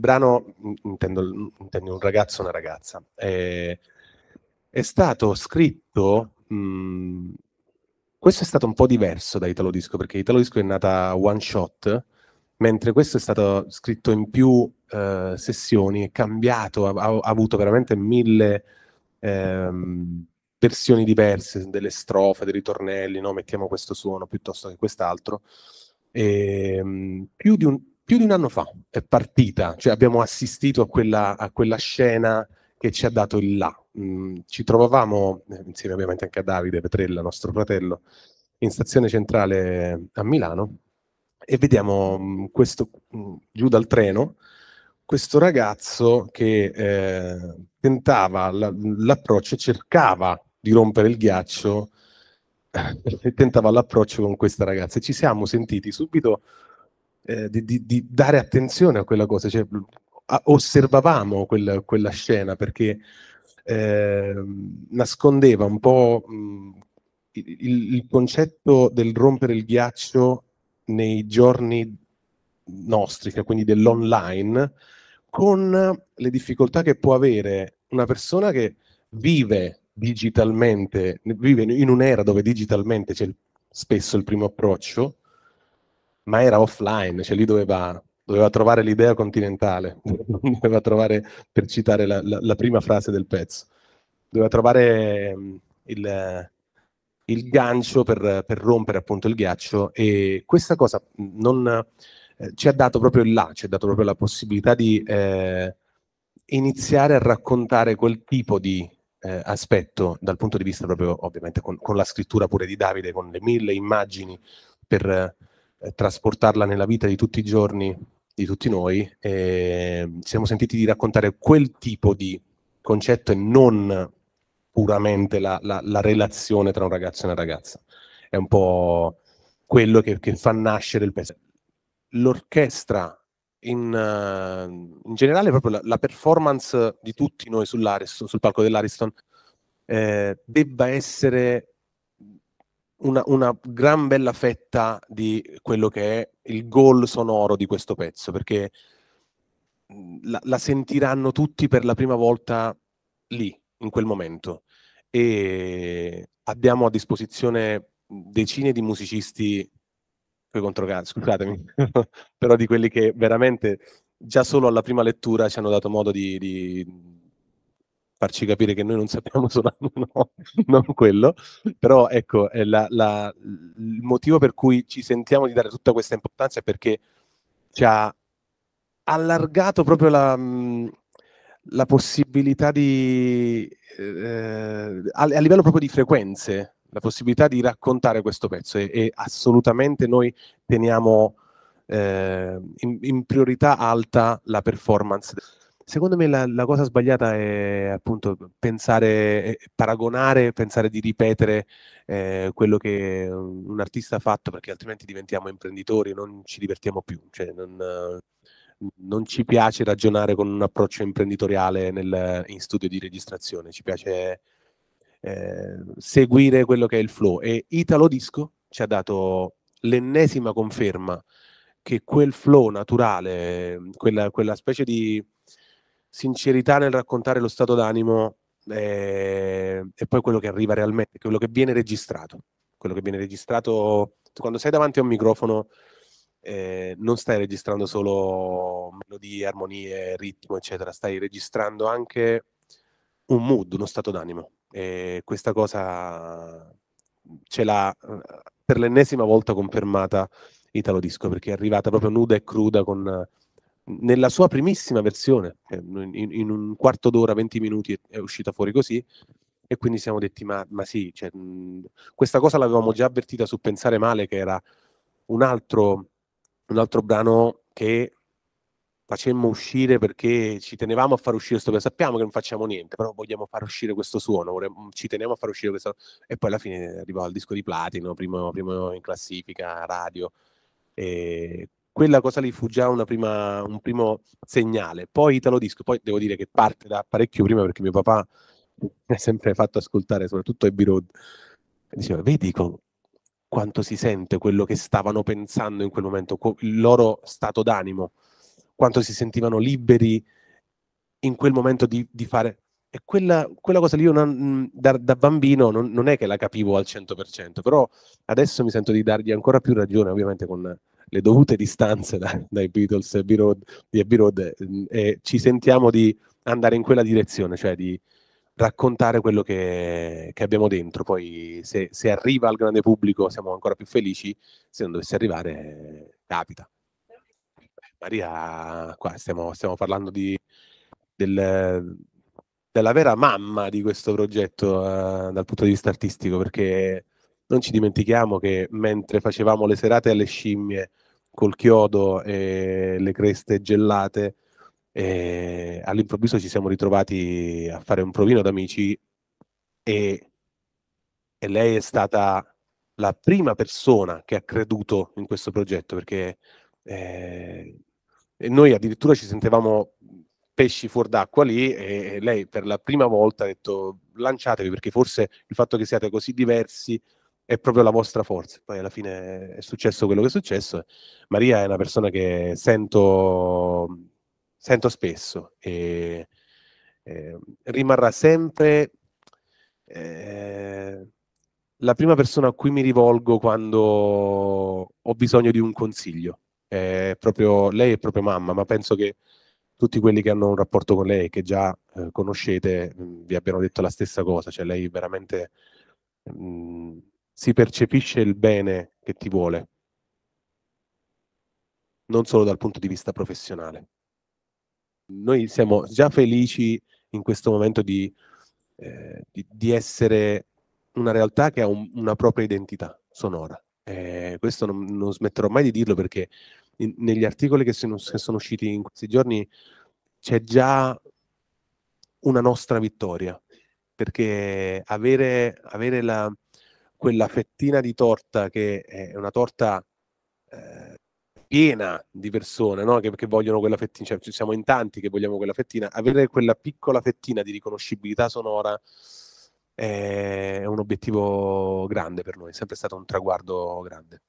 brano, intendo, intendo, un ragazzo e una ragazza, eh, è stato scritto, mh, mm, questo è stato un po' diverso da Italo Disco, perché Italo Disco è nata one shot, mentre questo è stato scritto in più eh, sessioni, è cambiato, ha, ha avuto veramente mille ehm, versioni diverse, delle strofe, dei ritornelli, no? mettiamo questo suono piuttosto che quest'altro, e, ehm, più di un, più di un anno fa è partita, cioè abbiamo assistito a quella, a quella scena che ci ha dato il là. Mm, ci trovavamo, eh, insieme ovviamente anche a Davide Petrella, nostro fratello, in stazione centrale eh, a Milano e vediamo mh, mm, questo, mh, mm, giù dal treno questo ragazzo che eh, tentava la, l'approccio, cercava di rompere il ghiaccio e tentava l'approccio con questa ragazza e ci siamo sentiti subito eh, di, di, di, dare attenzione a quella cosa, cioè, a, osservavamo quella, quella scena perché eh, nascondeva un po' mh, il, il, concetto del rompere il ghiaccio nei giorni nostri, cioè quindi dell'online, con le difficoltà che può avere una persona che vive digitalmente, vive in un'era dove digitalmente c'è spesso il primo approccio, ma era offline, cioè lì doveva, doveva trovare l'idea continentale, doveva trovare, per citare la, la, la, prima frase del pezzo, doveva trovare mm, il, il gancio per, per, rompere appunto il ghiaccio e questa cosa mm, non, eh, ci ha dato proprio il là, ci ha dato proprio la possibilità di eh, iniziare a raccontare quel tipo di eh, aspetto dal punto di vista proprio ovviamente con, con, la scrittura pure di Davide, con le mille immagini per eh, trasportarla nella vita di tutti i giorni di tutti noi, eh, siamo sentiti di raccontare quel tipo di concetto e non puramente la, la, la relazione tra un ragazzo e una ragazza. È un po' quello che, che fa nascere il pezzo. L'orchestra in, uh, in, generale, proprio la, la, performance di tutti noi sull'Ariston, sul palco dell'Ariston, eh, debba essere una, una, gran bella fetta di quello che è il goal sonoro di questo pezzo, perché mhmm, la, la sentiranno tutti per la prima volta lì, in quel momento. E abbiamo a disposizione decine di musicisti poi contro scusatemi, però di quelli che veramente già solo alla prima lettura ci hanno dato modo di, di farci capire che noi non sappiamo suonare, no, non quello, però ecco, eh, la, la, il motivo per cui ci sentiamo di dare tutta questa importanza è perché ci ha allargato proprio la, mm, la possibilità di, eh, a, a, livello proprio di frequenze, la possibilità di raccontare questo pezzo e, e assolutamente noi teniamo eh, in, in priorità alta la performance Secondo me la, la cosa sbagliata è appunto pensare, paragonare, pensare di ripetere eh, quello che un artista ha fatto, perché altrimenti diventiamo imprenditori, non ci divertiamo più. Cioè non, non ci piace ragionare con un approccio imprenditoriale nel, in studio di registrazione, ci piace eh, seguire quello che è il flow. E Italo Disco ci ha dato l'ennesima conferma che quel flow naturale, quella, quella specie di sincerità nel raccontare lo stato d'animo eh, e poi quello che arriva realmente, quello che viene registrato. Quello che viene registrato quando sei davanti a un microfono eh, non stai registrando solo melodie, armonie, ritmo, eccetera, stai registrando anche un mood, uno stato d'animo. E questa cosa ce l'ha eh, per l'ennesima volta confermata Italo Disco perché è arrivata proprio nuda e cruda con nella sua primissima versione, eh, in, in un quarto d'ora, 20 minuti è uscita fuori così, e quindi siamo detti ma, ma sì, cioè, mh, mhmm, questa cosa l'avevamo già avvertita su Pensare Male, che era un altro, un altro brano che facemmo uscire perché ci tenevamo a far uscire questo, sappiamo che non facciamo niente, però vogliamo far uscire questo suono, vorremmo, mhmm, ci teniamo a far uscire questo, e poi alla fine arrivò al disco di platino, primo, primo in classifica, radio, e quella cosa lì fu già prima, un primo segnale. Poi Italo Disco, poi devo dire che parte da parecchio prima perché mio papà mi ha sempre fatto ascoltare, soprattutto Abbey Road, diceva, vedi con quanto si sente quello che stavano pensando in quel momento, il loro stato d'animo, quanto si sentivano liberi in quel momento di, di fare. E quella, quella, cosa lì io non, mm, da, da, bambino non, non, è che la capivo al 100%, però adesso mi sento di dargli ancora più ragione, ovviamente con le dovute distanze da, dai Beatles e B-Road, di Abbey Road mm, e ci sentiamo di andare in quella direzione, cioè di raccontare quello che, che abbiamo dentro. Poi se, se, arriva al grande pubblico siamo ancora più felici, se non dovesse arrivare capita. Maria, qua stiamo, stiamo parlando di, del, della vera mamma di questo progetto eh, dal punto di vista artistico perché non ci dimentichiamo che mentre facevamo le serate alle scimmie col chiodo e le creste gelate, eh, all'improvviso ci siamo ritrovati a fare un provino d'amici e, e lei è stata la prima persona che ha creduto in questo progetto perché eh, noi addirittura ci sentivamo pesci fuor d'acqua lì e lei per la prima volta ha detto lanciatevi perché forse il fatto che siate così diversi è proprio la vostra forza. Poi alla fine è successo quello che è successo. Maria è una persona che sento, sento spesso e eh, rimarrà sempre eh, la prima persona a cui mi rivolgo quando ho bisogno di un consiglio. È proprio, lei è proprio mamma, ma penso che tutti quelli che hanno un rapporto con lei, e che già eh, conoscete, mm, vi abbiano detto la stessa cosa. Cioè lei veramente... Mh, mm, si percepisce il bene che ti vuole, non solo dal punto di vista professionale. Noi siamo già felici in questo momento di, eh, di, di essere una realtà che ha un, una propria identità sonora. Eh, questo non, non, smetterò mai di dirlo perché in, negli articoli che sono, che sono usciti in questi giorni c'è già una nostra vittoria, perché avere, avere la, quella fettina di torta che è una torta eh, piena di persone no? che, che, vogliono quella fettina, cioè ci siamo in tanti che vogliamo quella fettina, avere quella piccola fettina di riconoscibilità sonora eh, è un obiettivo grande per noi, è sempre stato un traguardo grande.